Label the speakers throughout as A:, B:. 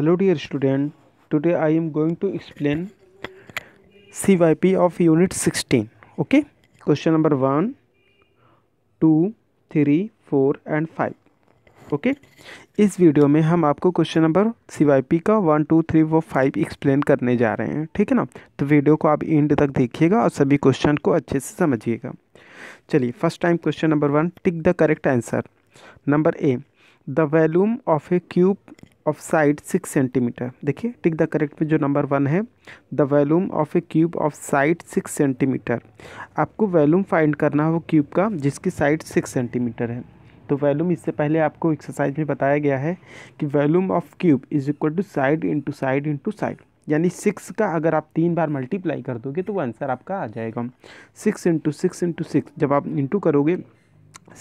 A: Student today I am going to explain C Y P of unit sixteen okay question number one two three four and five okay इस video में हम आपको question number C का one two three four five explain करने जा रहे हैं ठीक है ना तो वीडियो को आप एंड तक देखिएगा और सभी क्वेश्चन को अच्छे से समझिएगा चलिए first time question number one tick the correct answer number A the volume of a cube of side six centimetre देखिए टिक द करेक्ट में जो नंबर वन है the volume of a cube of side six centimetre आपको volume find करना है वो cube का जिसकी साइड सिक्स सेंटीमीटर है तो वैल्यूम इससे पहले आपको एक्सरसाइज में बताया गया है कि volume of cube is equal to side into side into side यानी सिक्स का अगर आप तीन बार मल्टीप्लाई कर दोगे तो वो आंसर आपका आ जाएगा six into six into six जब आप इंटू करोगे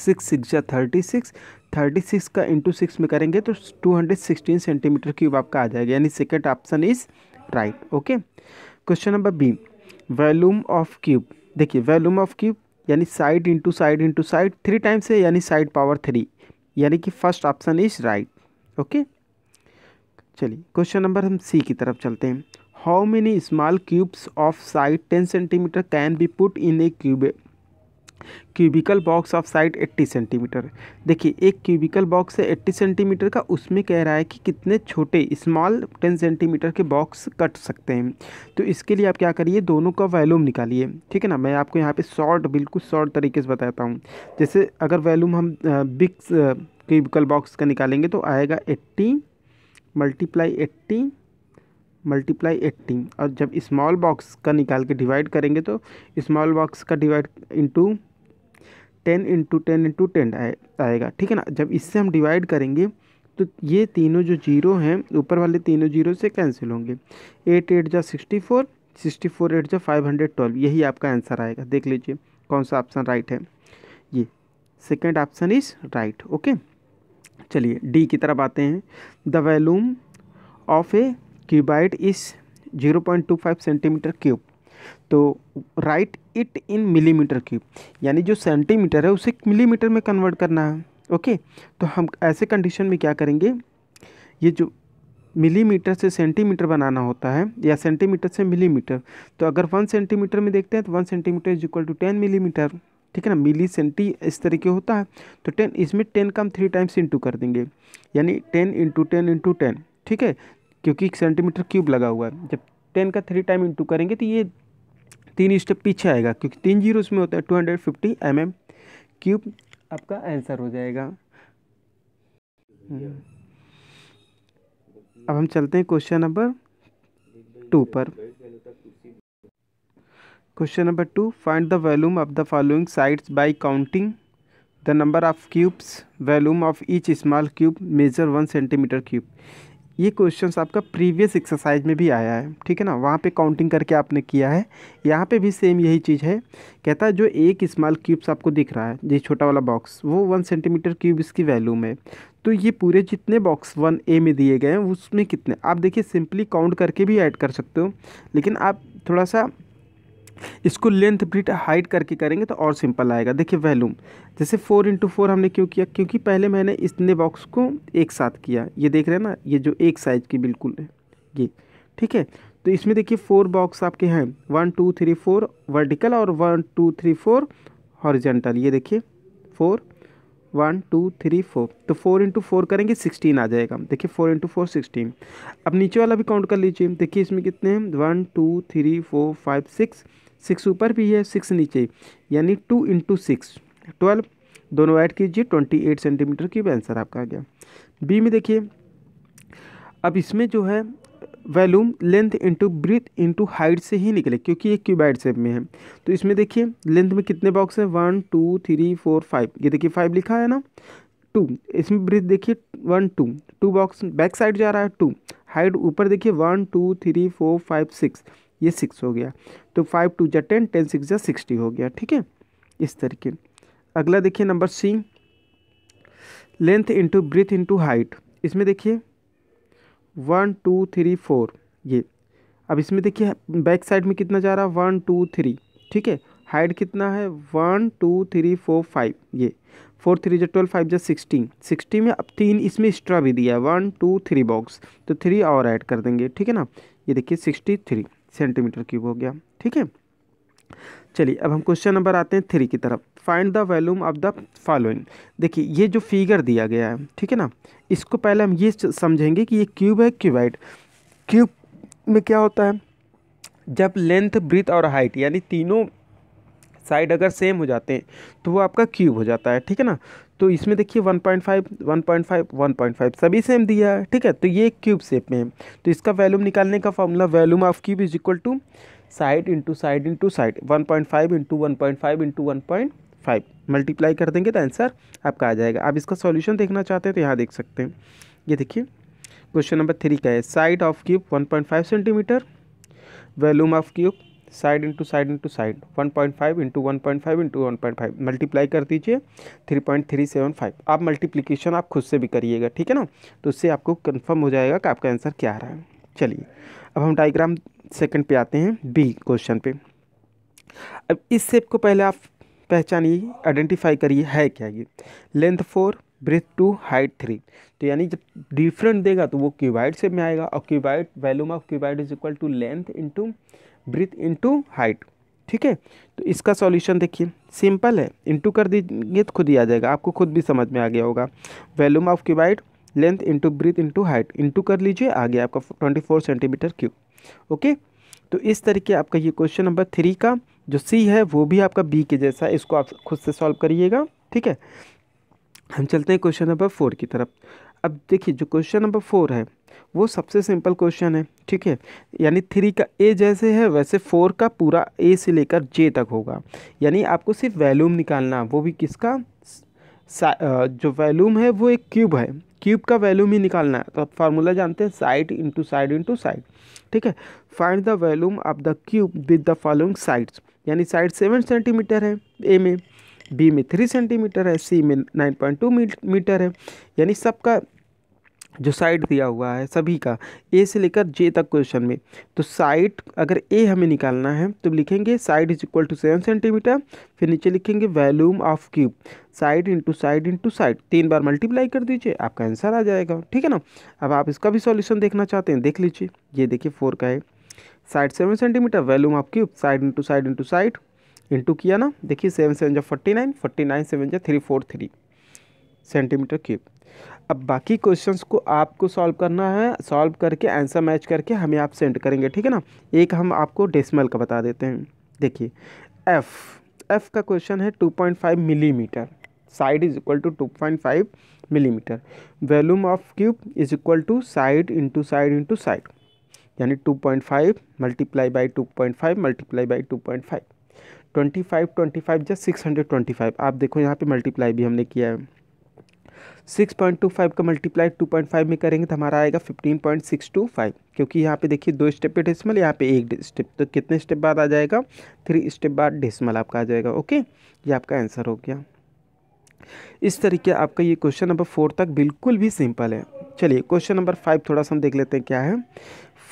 A: सिक्स सिक्स या थर्टी सिक्स थर्टी सिक्स का इंटू सिक्स में करेंगे तो two hundred sixteen centimetre cube आपका आ जाएगा यानी second option is right okay question number B volume of cube देखिए वैल्यूम ऑफ क्यूब यानी side into side into side three times है यानी साइड पावर थ्री यानी कि first option is right okay चलिए क्वेश्चन नंबर हम C की तरफ चलते हैं how many small cubes of side ten centimetre can be put in a cube cubical box of side 80 centimetre देखिए एक क्यूबिकल बॉक्स है 80 सेंटीमीटर का उसमें कह रहा है कि कितने छोटे स्मॉल 10 सेंटीमीटर के बॉक्स कट सकते हैं तो इसके लिए आप क्या करिए दोनों का वैल्यूम निकालिए ठीक है ना मैं आपको यहाँ पे शॉर्ट बिल्कुल शॉर्ट तरीके से बताता हूँ जैसे अगर वैल्यूम हम बिग क्यूबिकल बॉक्स का निकालेंगे तो आएगा eighty multiply eighty multiply eighty और जब स्मॉल बॉक्स का निकाल के डिवाइड करेंगे तो स्मॉल बॉक्स का divide into ten into ten into ten आएगा ठीक है ना जब इससे हम डिवाइड करेंगे तो ये तीनों जो जीरो हैं ऊपर वाले तीनों जीरो से कैंसिल होंगे एट एट जा sixty four sixty four eight जा फाइव हंड्रेड ट्वेल्व यही आपका आंसर आएगा देख लीजिए कौन सा ऑप्शन राइट है ये second option is right okay चलिए डी की तरफ आते हैं the volume of a cuboid is zero point two five centimetre cube तो write it in millimetre cube यानी जो सेंटीमीटर है उसे मिलीमीटर में कन्वर्ट करना है ओके तो हम ऐसे कंडीशन में क्या करेंगे ये जो मिलीमीटर से सेंटीमीटर बनाना होता है या सेंटीमीटर से मिलीमीटर तो अगर वन सेंटीमीटर में देखते हैं तो one centimetre is equal to ten millimetre ठीक है ना मिली सेंटी इस तरीके होता है तो टेन इसमें टेन का हम थ्री टाइम्स इंटू कर देंगे यानी ten into ten into ten ठीक है क्योंकि एक सेंटीमीटर क्यूब लगा हुआ है जब टेन का थ्री टाइम इंटू करेंगे तो ये तीन स्टेप पीछे आएगा क्योंकि तीन जीरो उसमें होता है two hundred fifty M M cube आपका आंसर हो जाएगा हम्म। अब हम चलते हैं क्वेश्चन नंबर टू पर question number two find the volume of the following sides by counting the number of cubes volume of each small cube measure one centimetre cube ये क्वेश्चंस आपका प्रीवियस एक्सरसाइज में भी आया है ठीक है ना वहाँ पे काउंटिंग करके आपने किया है यहाँ पे भी सेम यही चीज़ है कहता है जो एक स्मॉल क्यूब्स आपको दिख रहा है ये छोटा वाला बॉक्स वो वन सेंटीमीटर क्यूब इसकी वैल्यू में तो ये पूरे जितने बॉक्स वन ए में दिए गए हैं उसमें कितने आप देखिए सिंपली काउंट करके भी ऐड कर सकते हो लेकिन आप थोड़ा सा इसको लेंथ ब्रिट हाइट करके करेंगे तो और सिंपल आएगा देखिए वैल्यूम जैसे फोर इंटू फोर हमने क्यों किया क्योंकि पहले मैंने इतने बॉक्स को एक साथ किया ये देख रहे हैं ना ये जो एक साइज की बिल्कुल है ये ठीक है तो इसमें देखिए फोर बॉक्स आपके हैं one two three four vertical और one two three four horizontal ये देखिए four one two three four तो फोर इंटू फोर करेंगे सिक्सटीन आ जाएगा देखिए फोर इंटू फोर सिक्सटीन अब नीचे वाला भी काउंट कर लीजिए देखिए इसमें कितने हैं one two three four five six six ऊपर भी है सिक्स नीचे यानी टू इंटू सिक्स ट्वेल्व दोनों ऐड कीजिए ट्वेंटी एट सेंटीमीटर की आंसर आपका आ गया बी में देखिए अब इसमें जो है volume length into breadth into height से ही निकले क्योंकि ये क्यूबाइड सेप में है तो इसमें देखिए लेंथ में कितने बॉक्स है one two three four five ये देखिए फाइव लिखा है ना टू इसमें ब्रिथ देखिए one two two box back side जा रहा है टू हाइट ऊपर देखिए one two three four five six ये सिक्स हो गया तो फाइव टू जै टेन टेन सिक्स जै सिक्सटी हो गया ठीक है इस तरीके अगला देखिए number C length into breadth into height इसमें देखिए वन टू थ्री फोर ये अब इसमें देखिए बैक साइड में कितना जा रहा है वन टू थ्री ठीक है हाइट कितना है one two three four five ये फोर थ्री जो ट्वेल्व फाइव जो सिक्सटीन सिक्सटीन में अब तीन इसमें एक्स्ट्रा भी दिया है वन टू थ्री बॉक्स तो थ्री और ऐड कर देंगे ठीक है ना ये देखिए सिक्सटी थ्री सेंटीमीटर क्यूब हो गया ठीक है चलिए अब हम क्वेश्चन नंबर आते हैं थ्री की तरफ find the volume of the following देखिए ये जो फिगर दिया गया है ठीक है ना इसको पहले हम ये समझेंगे कि ये क्यूब है क्यूबाइट क्यूब में क्या होता है जब लेंथ ब्रिथ और हाइट यानी तीनों साइड अगर सेम हो जाते हैं तो वो आपका क्यूब हो जाता है ठीक है ना तो इसमें देखिए 1.5 1.5 1.5 सभी सेम दिया है ठीक है तो ये क्यूब शेप में है तो इसका वैल्यूम निकालने का formula volume of cube is equal to side into side into side one point five into one point five into one point five multiply कर देंगे तो आंसर आपका आ जाएगा आप इसका सॉल्यूशन देखना चाहते हैं तो यहाँ देख सकते हैं ये देखिए क्वेश्चन नंबर थ्री का है side of cube one point five centimetre volume of cube side into side into side one point five into one point five into one point five multiply कर दीजिए three point three seven five आप multiplication आप खुद से भी करिएगा ठीक है ना तो उससे आपको कन्फर्म हो जाएगा कि आपका आंसर क्या आ रहा है चलिए अब हम डाइग्राम सेकेंड पे आते हैं बी क्वेश्चन पे अब इस सेप को पहले आप पहचानिए आइडेंटिफाई करिए है क्या ये length four breadth two height three तो यानी जब डिफरेंट देगा तो वो क्यूबाइड से में आएगा और cuboid volume of cuboid is equal to length into breadth into height ठीक है तो इसका सॉल्यूशन देखिए सिंपल है इंटू कर दीजिए तो खुद ही आ जाएगा आपको खुद भी समझ में आ गया होगा volume of cuboid length into breadth into height into कर लीजिए आ गया आपका twenty four centimetre cube okay तो इस तरीके आपका ये क्वेश्चन नंबर थ्री का जो सी है वो भी आपका बी के जैसा है इसको आप खुद से सॉल्व करिएगा ठीक है हम चलते हैं क्वेश्चन नंबर फोर की तरफ अब देखिए जो क्वेश्चन नंबर फोर है वो सबसे सिंपल क्वेश्चन है ठीक है यानी थ्री का ए जैसे है वैसे फोर का पूरा ए से लेकर जे तक होगा यानी आपको सिर्फ वैल्यूम निकालना वो भी किसका जो वैल्यूम है वो एक क्यूब है क्यूब का वैल्यूम ही निकालना है तो आप फार्मूला जानते हैं side into side into side ठीक है find the volume of the cube with the following sides यानी साइड सेवन सेंटीमीटर है ए में बी में थ्री सेंटीमीटर है सी में नाइन पॉइंट टू मीटर है यानी सबका जो साइड दिया हुआ है सभी का ए से लेकर जे तक क्वेश्चन में तो साइट अगर ए हमें निकालना है तो लिखेंगे side is equal to seven centimetre फिर नीचे लिखेंगे volume of cube side into side into side तीन बार मल्टीप्लाई कर दीजिए आपका आंसर आ जाएगा ठीक है ना अब आप इसका भी सॉल्यूशन देखना चाहते हैं देख लीजिए ये देखिए फोर का है side seven centimetre volume of cube side into side into side into किया ना देखिए सेवन सेवन जो forty nine forty nine seven जो three four three centimetre cube अब बाकी क्वेश्चंस को आपको सॉल्व करना है सॉल्व करके आंसर मैच करके हमें आप सेंड करेंगे ठीक है ना एक हम आपको डेसिमल का बता देते हैं देखिए एफ़ एफ़ का क्वेश्चन है 2.5 millimetre side is equal to two point five millimetre volume of cube is equal to side into side into side यानी two point five multiply by two point five multiply by two point five twenty five twenty five या six hundred twenty five आप देखो यहाँ पे multiply भी हमने किया है सिक्स पॉइंट टू फाइव का मल्टीप्लाई टू पॉइंट फाइव में करेंगे तो हमारा आएगा fifteen point six two five क्योंकि यहाँ पे देखिए दो स्टेप पे डेसिमल यहाँ पे एक स्टेप तो कितने स्टेप बाद आ जाएगा थ्री स्टेप बाद डेसिमल आपका आ जाएगा ओके ये आपका आंसर हो गया इस तरीके आपका ये क्वेश्चन नंबर फोर तक बिल्कुल भी सिंपल है चलिए क्वेश्चन नंबर फाइव थोड़ा सा हम देख लेते हैं क्या है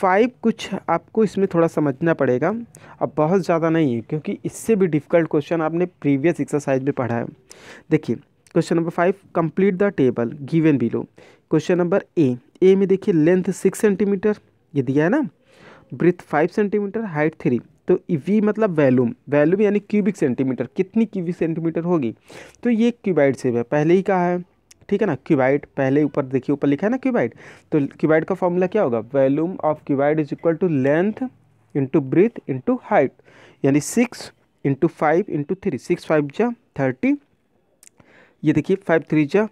A: फाइव कुछ आपको इसमें थोड़ा समझना पड़ेगा अब बहुत ज़्यादा नहीं है क्योंकि इससे भी डिफ़िकल्ट क्वेश्चन आपने प्रीवियस एक्सरसाइज में पढ़ा है देखिए question number five complete the table given below question number A A में देखिए लेंथ सिक्स सेंटीमीटर ये दिया है ना breadth five centimetre height three तो वी मतलब वैल्यूम वैल्यूम यानी क्यूबिक सेंटीमीटर कितनी क्यूबिक सेंटीमीटर होगी तो ये क्यूबाइड सेप है पहले ही कहा है ठीक है ना क्यूबाइड पहले ऊपर देखिए ऊपर लिखा है ना क्यूबाइड तो क्यूबाइड का फॉर्मूला क्या होगा volume of cuboid is equal to length into breadth into height यानी six into five into three six five जा थर्टी ये देखिए फाइव थ्री जा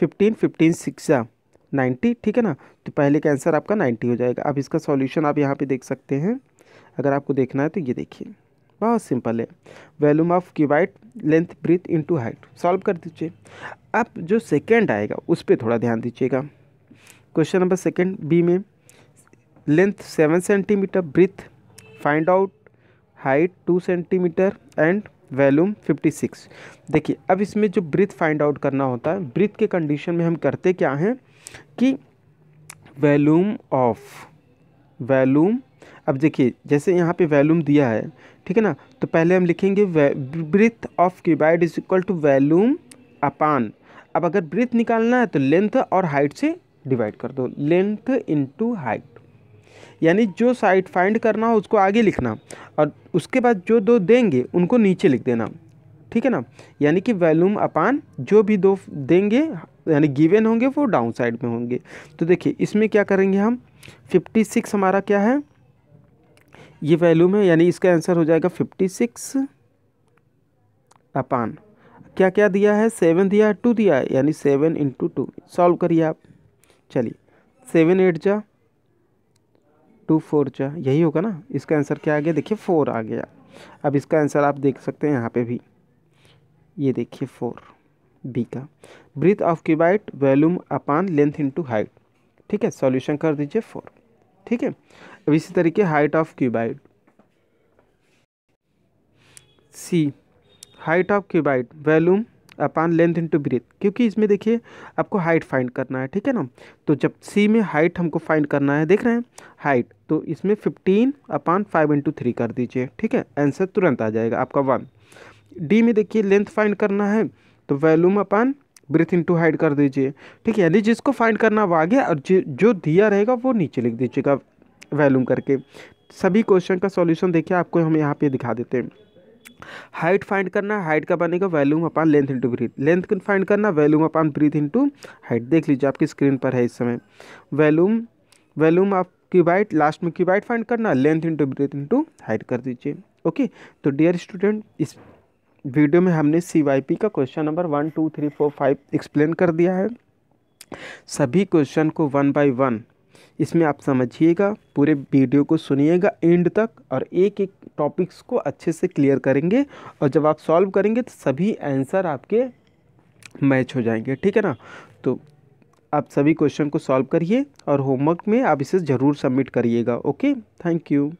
A: फिफ्टीन फिफ्टीन सिक्स जा नाइन्टी ठीक है ना तो पहले का आंसर आपका नाइन्टी हो जाएगा अब इसका सॉल्यूशन आप यहाँ पे देख सकते हैं अगर आपको देखना है तो ये देखिए बहुत सिंपल है volume of cuboid length breadth to height solve कर दीजिए अब जो सेकेंड आएगा उस पर थोड़ा ध्यान दीजिएगा क्वेश्चन नंबर सेकेंड बी में length seven centimetre breadth find out height two centimetre and volume 56 देखिए अब इसमें जो ब्रिथ फाइंड आउट करना होता है ब्रिथ के कंडीशन में हम करते क्या हैं कि वैल्यूम ऑफ वैल्यूम अब देखिए जैसे यहाँ पे वैल्यूम दिया है ठीक है ना तो पहले हम लिखेंगे breadth of cuboid is equal to volume upon अब अगर ब्रिथ निकालना है तो लेंथ और हाइट से डिवाइड कर दो लेंथ इंटू हाइट यानी जो साइट फाइंड करना हो उसको आगे लिखना और उसके बाद जो दो देंगे उनको नीचे लिख देना ठीक है ना यानी कि वैल्यूम अपान जो भी दो देंगे यानी गिवन होंगे वो डाउन साइड में होंगे तो देखिए इसमें क्या करेंगे हम फिफ्टी सिक्स हमारा क्या है ये वैल्यूम है यानी इसका आंसर हो जाएगा फिफ्टी सिक्स अपान क्या क्या दिया है सेवन दिया है टू दिया है यानी सेवन इंटू टू सॉल्व करिए आप चलिए सेवन एट जा टू फोर जा यही होगा ना इसका आंसर क्या आ गया देखिए फोर आ गया अब इसका आंसर आप देख सकते हैं यहाँ पे भी ये देखिए फोर बी का breadth of cuboid volume upon length to height ठीक है सॉल्यूशन कर दीजिए फोर ठीक है अब इसी तरीके height of cuboid C height of cuboid volume upon length into breadth क्योंकि इसमें देखिए आपको हाइट फाइंड करना है ठीक है ना तो जब सी में हाइट हमको फाइंड करना है देख रहे हैं हाइट तो इसमें fifteen upon five into three कर दीजिए ठीक है आंसर तुरंत आ जाएगा आपका वन डी में देखिए लेंथ फाइंड करना है तो volume upon breadth into height कर दीजिए ठीक है यानी जिसको फाइंड करना वो आगे और जो दिया रहेगा वो नीचे लिख दीजिएगा वैल्यूम करके सभी क्वेश्चन का सॉल्यूशन देखिए आपको हम यहाँ पे दिखा देते हैं हाइट फाइंड करना हाइट का बनेगा volume upon length into breadth length find करना volume upon breadth into height देख लीजिए आपकी स्क्रीन पर है इस समय वैल्यूम वैल्यूम आप क्यूबाइट लास्ट में क्यूबाइट फाइंड करना length into breadth into height कर दीजिए ओके तो डियर स्टूडेंट इस वीडियो में हमने सी का question number one two three four five explain कर दिया है सभी क्वेश्चन को वन बाई वन इसमें आप समझिएगा पूरे वीडियो को सुनिएगा एंड तक और एक एक टॉपिक्स को अच्छे से क्लियर करेंगे और जब आप सॉल्व करेंगे तो सभी आंसर आपके मैच हो जाएंगे ठीक है ना तो आप सभी क्वेश्चन को सॉल्व करिए और होमवर्क में आप इसे ज़रूर सबमिट करिएगा ओके थैंक यू